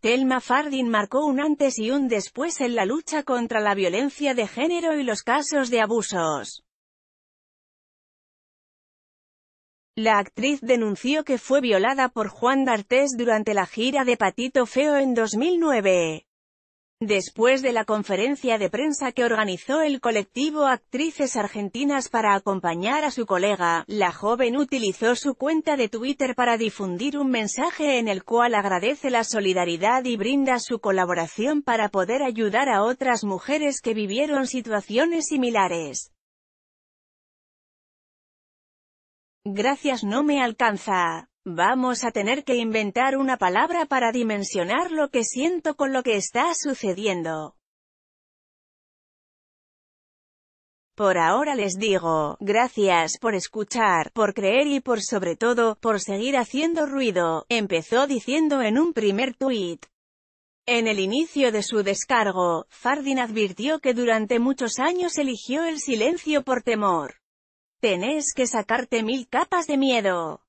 Thelma Fardin marcó un antes y un después en la lucha contra la violencia de género y los casos de abusos. La actriz denunció que fue violada por Juan D'Artes durante la gira de Patito Feo en 2009. Después de la conferencia de prensa que organizó el colectivo Actrices Argentinas para acompañar a su colega, la joven utilizó su cuenta de Twitter para difundir un mensaje en el cual agradece la solidaridad y brinda su colaboración para poder ayudar a otras mujeres que vivieron situaciones similares. Gracias no me alcanza. Vamos a tener que inventar una palabra para dimensionar lo que siento con lo que está sucediendo. Por ahora les digo, gracias por escuchar, por creer y por sobre todo, por seguir haciendo ruido, empezó diciendo en un primer tuit. En el inicio de su descargo, Fardin advirtió que durante muchos años eligió el silencio por temor. Tenés que sacarte mil capas de miedo.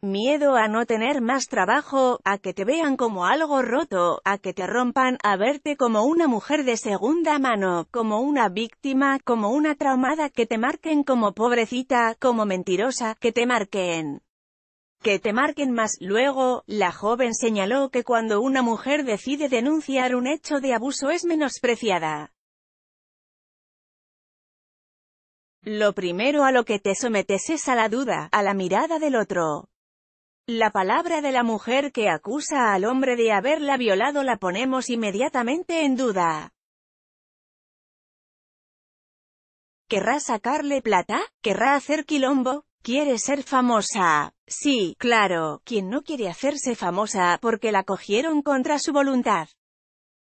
Miedo a no tener más trabajo, a que te vean como algo roto, a que te rompan, a verte como una mujer de segunda mano, como una víctima, como una traumada, que te marquen como pobrecita, como mentirosa, que te marquen. Que te marquen más. Luego, la joven señaló que cuando una mujer decide denunciar un hecho de abuso es menospreciada. Lo primero a lo que te sometes es a la duda, a la mirada del otro. La palabra de la mujer que acusa al hombre de haberla violado la ponemos inmediatamente en duda. ¿Querrá sacarle plata? ¿Querrá hacer quilombo? ¿Quiere ser famosa? Sí, claro, quien no quiere hacerse famosa porque la cogieron contra su voluntad.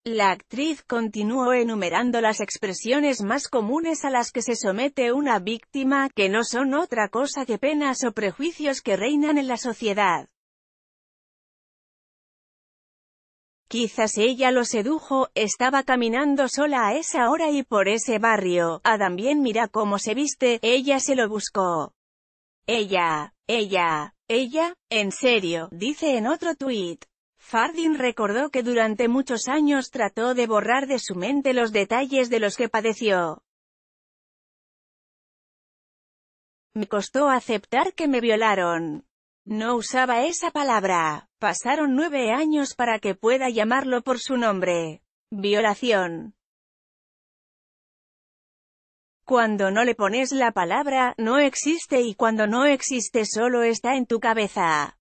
La actriz continuó enumerando las expresiones más comunes a las que se somete una víctima, que no son otra cosa que penas o prejuicios que reinan en la sociedad. Quizás ella lo sedujo, estaba caminando sola a esa hora y por ese barrio, Adam bien mira cómo se viste, ella se lo buscó. Ella, ella, ella, en serio, dice en otro tuit. Fardin recordó que durante muchos años trató de borrar de su mente los detalles de los que padeció. Me costó aceptar que me violaron. No usaba esa palabra. Pasaron nueve años para que pueda llamarlo por su nombre. Violación. Cuando no le pones la palabra, no existe y cuando no existe solo está en tu cabeza.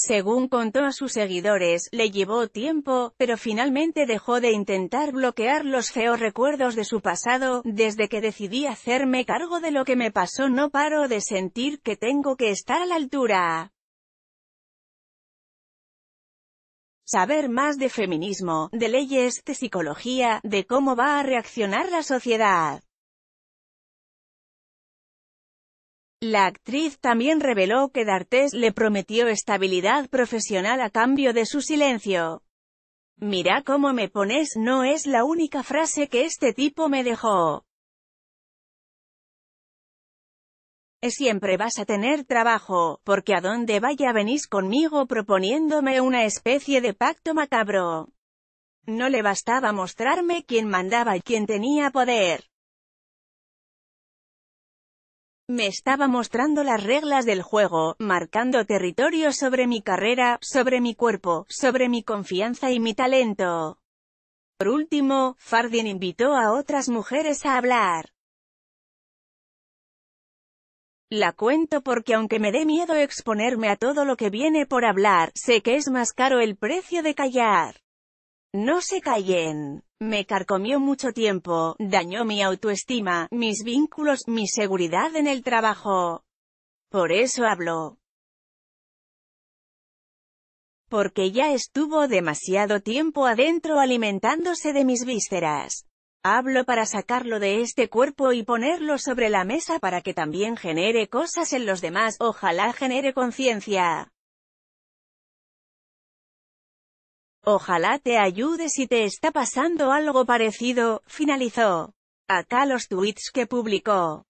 Según contó a sus seguidores, le llevó tiempo, pero finalmente dejó de intentar bloquear los feos recuerdos de su pasado, desde que decidí hacerme cargo de lo que me pasó no paro de sentir que tengo que estar a la altura. saber más de feminismo, de leyes, de psicología, de cómo va a reaccionar la sociedad. La actriz también reveló que D'Artes le prometió estabilidad profesional a cambio de su silencio. Mira cómo me pones no es la única frase que este tipo me dejó. Siempre vas a tener trabajo, porque a donde vaya venís conmigo proponiéndome una especie de pacto macabro. No le bastaba mostrarme quién mandaba y quién tenía poder. Me estaba mostrando las reglas del juego, marcando territorio sobre mi carrera, sobre mi cuerpo, sobre mi confianza y mi talento. Por último, Fardin invitó a otras mujeres a hablar. La cuento porque aunque me dé miedo exponerme a todo lo que viene por hablar, sé que es más caro el precio de callar. No se callen. Me carcomió mucho tiempo, dañó mi autoestima, mis vínculos, mi seguridad en el trabajo. Por eso hablo. Porque ya estuvo demasiado tiempo adentro alimentándose de mis vísceras. Hablo para sacarlo de este cuerpo y ponerlo sobre la mesa para que también genere cosas en los demás, ojalá genere conciencia. Ojalá te ayude si te está pasando algo parecido, finalizó. Acá los tweets que publicó.